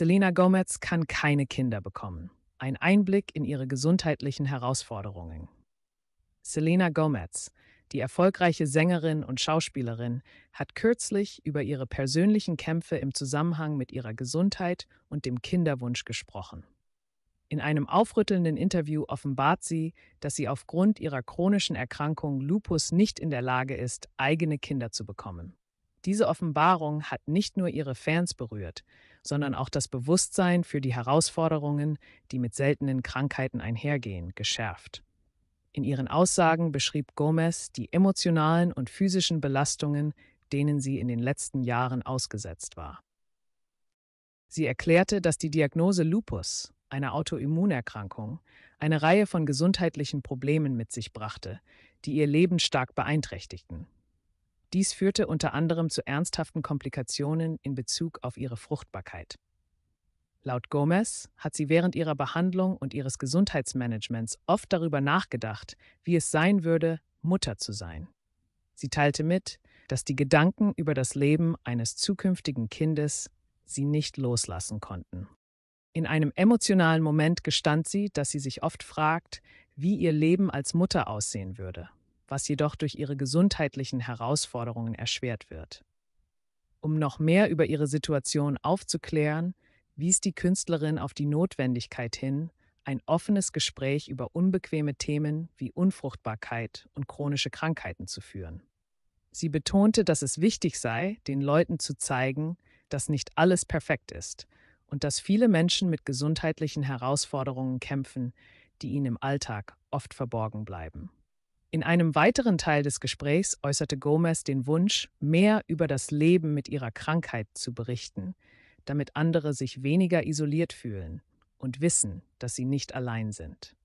Selena Gomez kann keine Kinder bekommen. Ein Einblick in ihre gesundheitlichen Herausforderungen. Selena Gomez, die erfolgreiche Sängerin und Schauspielerin, hat kürzlich über ihre persönlichen Kämpfe im Zusammenhang mit ihrer Gesundheit und dem Kinderwunsch gesprochen. In einem aufrüttelnden Interview offenbart sie, dass sie aufgrund ihrer chronischen Erkrankung Lupus nicht in der Lage ist, eigene Kinder zu bekommen. Diese Offenbarung hat nicht nur ihre Fans berührt, sondern auch das Bewusstsein für die Herausforderungen, die mit seltenen Krankheiten einhergehen, geschärft. In ihren Aussagen beschrieb Gomez die emotionalen und physischen Belastungen, denen sie in den letzten Jahren ausgesetzt war. Sie erklärte, dass die Diagnose Lupus, einer Autoimmunerkrankung, eine Reihe von gesundheitlichen Problemen mit sich brachte, die ihr Leben stark beeinträchtigten. Dies führte unter anderem zu ernsthaften Komplikationen in Bezug auf ihre Fruchtbarkeit. Laut Gomez hat sie während ihrer Behandlung und ihres Gesundheitsmanagements oft darüber nachgedacht, wie es sein würde, Mutter zu sein. Sie teilte mit, dass die Gedanken über das Leben eines zukünftigen Kindes sie nicht loslassen konnten. In einem emotionalen Moment gestand sie, dass sie sich oft fragt, wie ihr Leben als Mutter aussehen würde was jedoch durch ihre gesundheitlichen Herausforderungen erschwert wird. Um noch mehr über ihre Situation aufzuklären, wies die Künstlerin auf die Notwendigkeit hin, ein offenes Gespräch über unbequeme Themen wie Unfruchtbarkeit und chronische Krankheiten zu führen. Sie betonte, dass es wichtig sei, den Leuten zu zeigen, dass nicht alles perfekt ist und dass viele Menschen mit gesundheitlichen Herausforderungen kämpfen, die ihnen im Alltag oft verborgen bleiben. In einem weiteren Teil des Gesprächs äußerte Gomez den Wunsch, mehr über das Leben mit ihrer Krankheit zu berichten, damit andere sich weniger isoliert fühlen und wissen, dass sie nicht allein sind.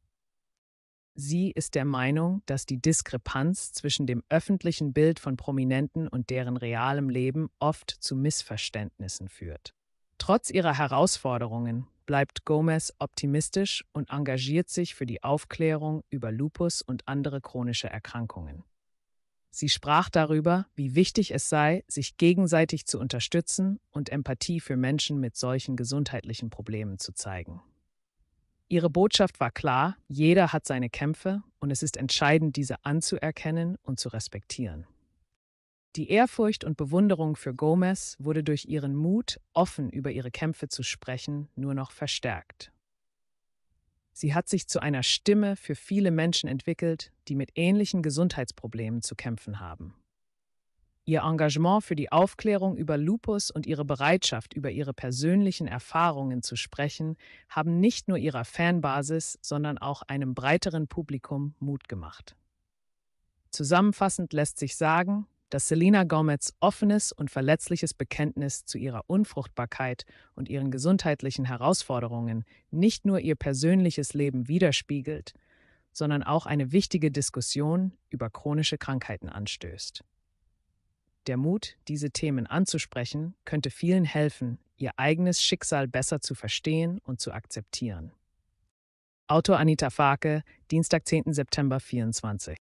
Sie ist der Meinung, dass die Diskrepanz zwischen dem öffentlichen Bild von Prominenten und deren realem Leben oft zu Missverständnissen führt. Trotz ihrer Herausforderungen bleibt Gomez optimistisch und engagiert sich für die Aufklärung über Lupus und andere chronische Erkrankungen. Sie sprach darüber, wie wichtig es sei, sich gegenseitig zu unterstützen und Empathie für Menschen mit solchen gesundheitlichen Problemen zu zeigen. Ihre Botschaft war klar, jeder hat seine Kämpfe und es ist entscheidend, diese anzuerkennen und zu respektieren. Die Ehrfurcht und Bewunderung für Gomez wurde durch ihren Mut, offen über ihre Kämpfe zu sprechen, nur noch verstärkt. Sie hat sich zu einer Stimme für viele Menschen entwickelt, die mit ähnlichen Gesundheitsproblemen zu kämpfen haben. Ihr Engagement für die Aufklärung über Lupus und ihre Bereitschaft, über ihre persönlichen Erfahrungen zu sprechen, haben nicht nur ihrer Fanbasis, sondern auch einem breiteren Publikum Mut gemacht. Zusammenfassend lässt sich sagen, dass Selena Gomez offenes und verletzliches Bekenntnis zu ihrer Unfruchtbarkeit und ihren gesundheitlichen Herausforderungen nicht nur ihr persönliches Leben widerspiegelt, sondern auch eine wichtige Diskussion über chronische Krankheiten anstößt. Der Mut, diese Themen anzusprechen, könnte vielen helfen, ihr eigenes Schicksal besser zu verstehen und zu akzeptieren. Autor Anita Farke, Dienstag, 10. September 24.